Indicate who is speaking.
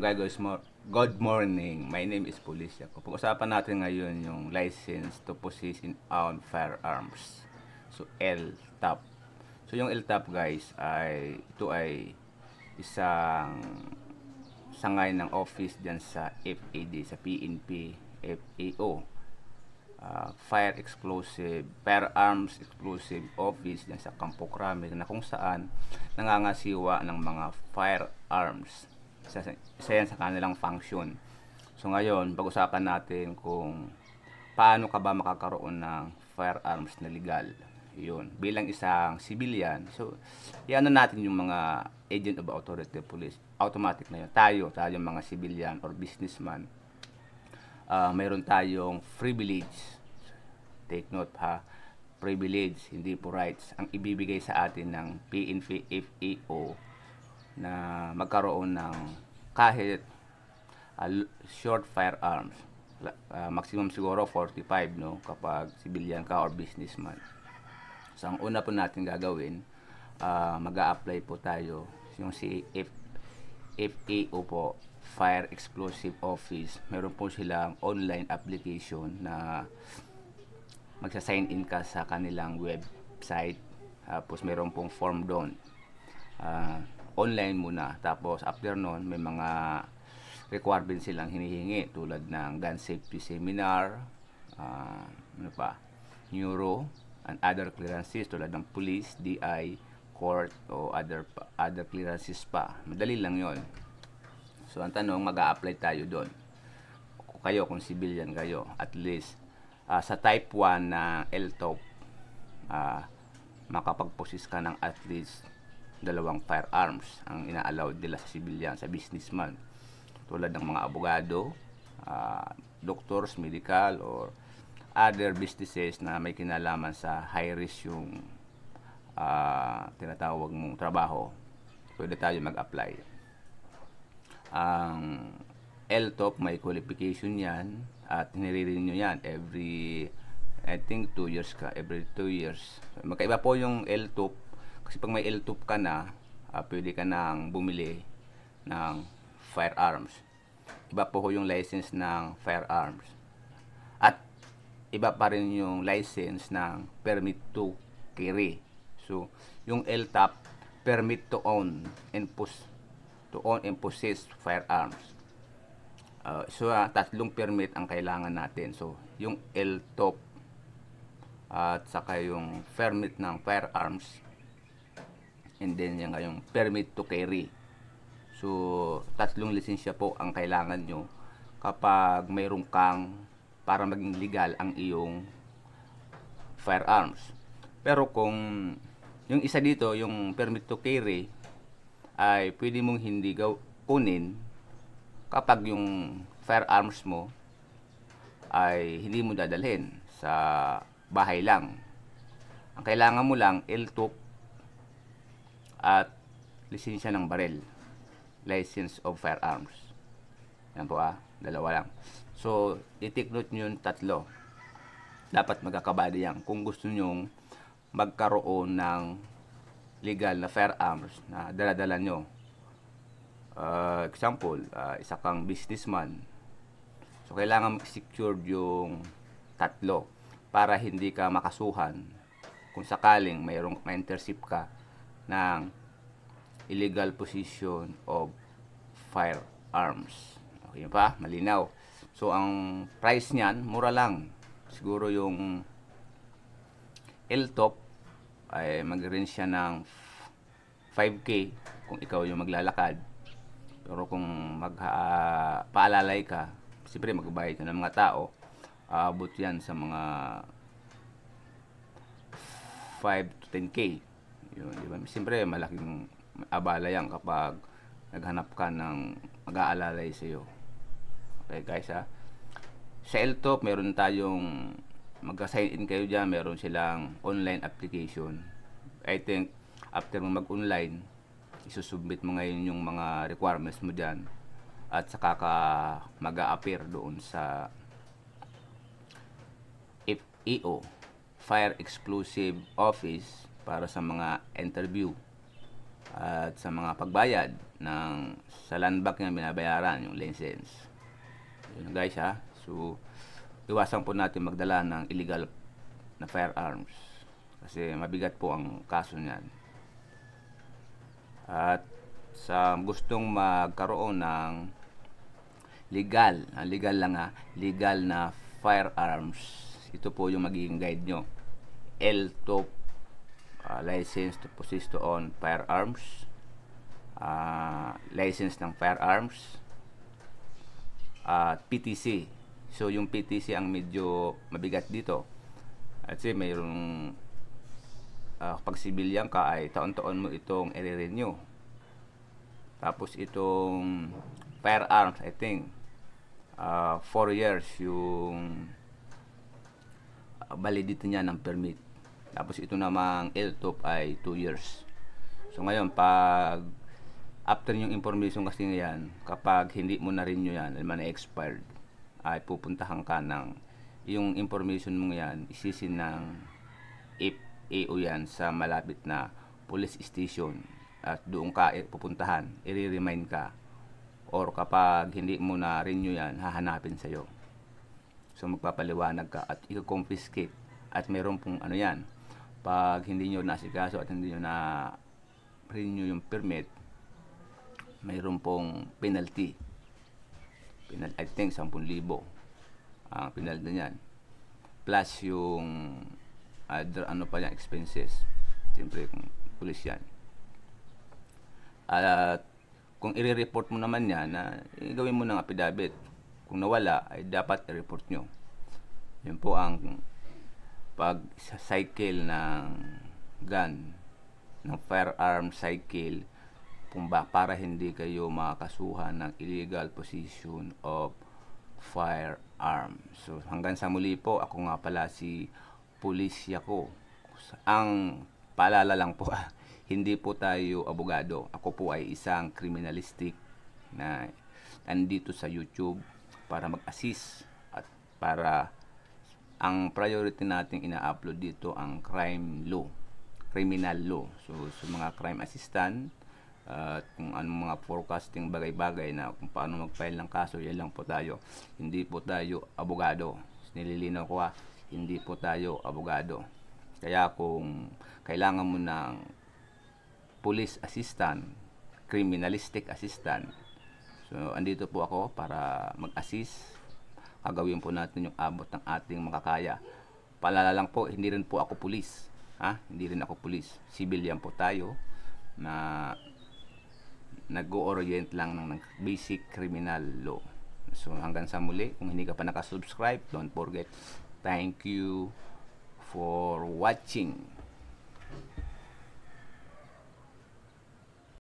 Speaker 1: Mga guys, good morning. My name is Police Jacob. Pag-usapan natin ngayon yung license to possess in own firearms. So, LTAP. So, yung LTAP guys, ay ito ay isang sangay ng office dyan sa FAD, sa PNP, FAO. Uh, ah, Fire Explosive, Firearms Explosive Office dyan sa Campo Crame na kung saan nangangasiwa ng mga firearms isa, isa yan sa kanilang function. So ngayon, pag-usapan natin kung paano ka ba makakaroon ng firearms na legal. Yun. Bilang isang civilian, so iano natin yung mga agent of authority police. Automatic na yun. Tayo, tayo yung mga civilian or businessman, uh, mayroon tayong privilege. Take note ha, privilege, hindi po rights, ang ibibigay sa atin ng PNP PNPFAO e na magkaroon ng kahit uh, short firearms. Uh, maximum siguro 45 no kapag civilian ka or businessman. So ang una po natin gagawin, uh, mag-a-apply po tayo yung si F FAO po, Fire Explosive Office. Meron po silang online application na magsa-sign in ka sa kanilang website. Tapos meron pong form doon. Uh, online muna. Tapos after noon, may mga requirements silang hinihingi tulad ng gun safety seminar, uh, ano pa, neuro, and other clearances tulad ng police, DI, court, o other, other clearances pa. Madali lang yon So, ang tanong, mag apply tayo doon. Kayo, kung civilian kayo, at least uh, sa type 1 na uh, LTOP, uh, ah, makapagposis ka ng at least dalawang firearms ang ina nila sa civilian, sa businessman. Tulad ng mga abogado, uh, doctors, medical, or other businesses na may kinalaman sa high risk yung uh, tinatawag mong trabaho, pwede tayo mag-apply. Ang LTOP, may qualification yan at nire-renew yan every, I think, 2 years ka, every 2 years. Magkaiba po yung LTOP kasi pag may L2 ka na, uh, pwede ka nang bumili ng firearms. Iba po yung license ng firearms. At iba pa rin yung license ng permit to carry. So, yung LTAP, permit to own and possess to own and possess firearms. Uh, so, uh, tatlong permit ang kailangan natin. So, yung LTOP at saka yung permit ng firearms and then yung kayong permit to carry. So, tatlong lisensya po ang kailangan nyo kapag mayroon kang para maging legal ang iyong firearms. Pero kung yung isa dito, yung permit to carry, ay pwede mong hindi gaw kunin kapag yung firearms mo ay hindi mo dadalhin sa bahay lang. Ang kailangan mo lang L2 at lisensya ng barrel License of firearms. Yan po ah. Dalawa lang. So, i-take note nyo yung tatlo. Dapat magkakabali yan. Kung gusto nyo magkaroon ng legal na firearms na daladala nyo. Uh, example, uh, isa kang businessman. So, kailangan secured yung tatlo para hindi ka makasuhan kung sakaling mayroong ma-intercept ka ng illegal possession of firearms. Okay pa? Malinaw. So, ang price niyan, mura lang. Siguro yung L-top ay mag-range siya ng 5K kung ikaw yung maglalakad. Pero kung mag uh, paalalay ka, siyempre magbayad ka ng mga tao, aabot uh, yan sa mga 5 to 10K. Yun, di ba? Siyempre, malaking abala yan kapag naghanap ka ng mag-aalalay sa iyo. Okay guys ha. Sa LTOP, meron tayong magka-sign in kayo dyan, meron silang online application. I think, after mo mag-online, isusubmit mo ngayon yung mga requirements mo dyan at saka ka mag appear doon sa FEO Fire Exclusive Office para sa mga interview at sa mga pagbayad ng sa landback na binabayaran, yung license. Yun guys ha. So, iwasan po natin magdala ng illegal na firearms kasi mabigat po ang kaso niyan. At sa gustong magkaroon ng legal, ah, legal lang ha, ah, legal na firearms, ito po yung magiging guide nyo. L2 uh, license to possess to own firearms uh, license ng firearms at uh, PTC so yung PTC ang medyo mabigat dito at kasi mayroong uh, pag civilian ka ay taon-taon mo itong i-renew tapos itong firearms I think 4 uh, years yung validity niya ng permit tapos ito namang LTOP ay 2 years. So ngayon, pag after yung information kasi niyan, kapag hindi mo na renew yan, alam na expired, ay pupuntahan ka ng yung information mo yan, isisin ng FAO yan sa malapit na police station at doon ka pupuntahan, i-remind ka or kapag hindi mo na renew yan, hahanapin sa'yo. So magpapaliwanag ka at i-confiscate at meron pong ano yan, pag hindi nyo nasikaso at hindi nyo na renew yung permit, mayroon pong penalty. Penal, I think 10,000 ang penalty niyan. Plus yung other, ano pa yan, expenses. Siyempre, kung pulis yan. At kung i-report mo naman yan, na, gawin mo ng affidavit. Kung nawala, ay dapat i-report nyo. Yun po ang pag sa cycle ng gun ng firearm cycle pumba para hindi kayo makakasuhan ng illegal possession of firearm. So hanggang sa muli po, ako nga pala si Pulisya ko. Ang palala lang po, ah, hindi po tayo abogado. Ako po ay isang criminalistic na nandito sa YouTube para mag-assist at para ang priority nating ina-upload dito ang crime law criminal law so sa so mga crime assistant at uh, kung anong mga forecasting bagay-bagay na kung paano mag-file ng kaso yan lang po tayo hindi po tayo abogado nililinaw ko ha ah, hindi po tayo abogado kaya kung kailangan mo ng police assistant criminalistic assistant so andito po ako para mag-assist agawin po natin yung abot ng ating makakaya. Paalala lang po, hindi rin po ako pulis. Ha? Hindi rin ako pulis. Civilian po tayo na nag-orient lang ng basic criminal law. So hanggang sa muli, kung hindi ka pa nakasubscribe, don't forget. Thank you for watching.